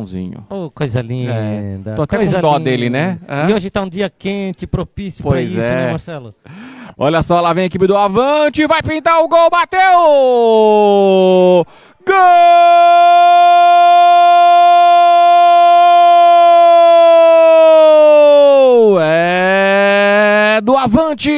Joãozinho. Oh, coisa linda. É. Tô até coisa com dó linda. dele, né? É? E hoje tá um dia quente, propício para isso, né, é. né, Marcelo? Olha só, lá vem a equipe do Avante, vai pintar o gol, bateu! do Avante.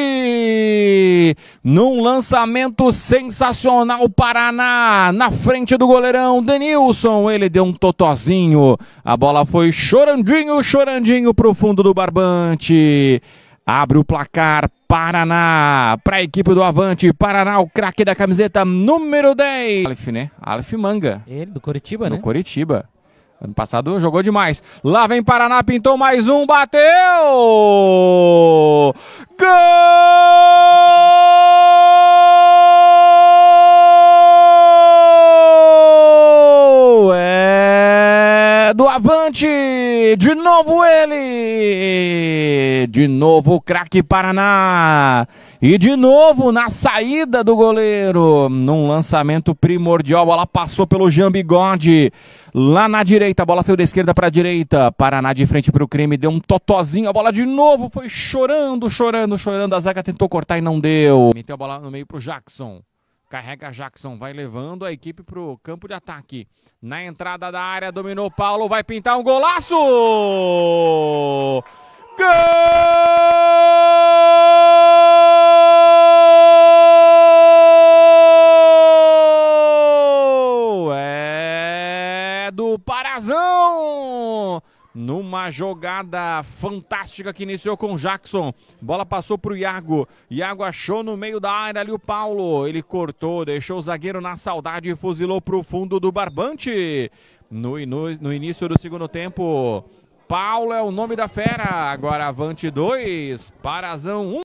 Num lançamento sensacional, Paraná na frente do goleirão Denilson. Ele deu um totozinho. A bola foi chorandinho, chorandinho para o fundo do barbante. Abre o placar Paraná para a equipe do Avante. Paraná, o craque da camiseta número 10. Aleph, né? Aleph Manga. Ele, do Curitiba, né? Do Curitiba. Ano passado jogou demais. Lá vem Paraná, pintou mais um, bateu! Gol! É do Avante! De novo ele! de novo o craque Paraná. E de novo na saída do goleiro. Num lançamento primordial. A bola passou pelo Jean Bigode. Lá na direita. A bola saiu da esquerda para a direita. Paraná de frente para o crime. Deu um totozinho. A bola de novo foi chorando, chorando, chorando. A zaga tentou cortar e não deu. Meteu a bola no meio para o Jackson. Carrega Jackson, vai levando a equipe para o campo de ataque. Na entrada da área, dominou Paulo, vai pintar um golaço! Gol! É do Parazão! Numa jogada fantástica que iniciou com Jackson. Bola passou para o Iago. Iago achou no meio da área ali o Paulo. Ele cortou, deixou o zagueiro na saudade e fuzilou para o fundo do barbante. No, no, no início do segundo tempo, Paulo é o nome da fera. Agora avante 2, Parazão 1. Um.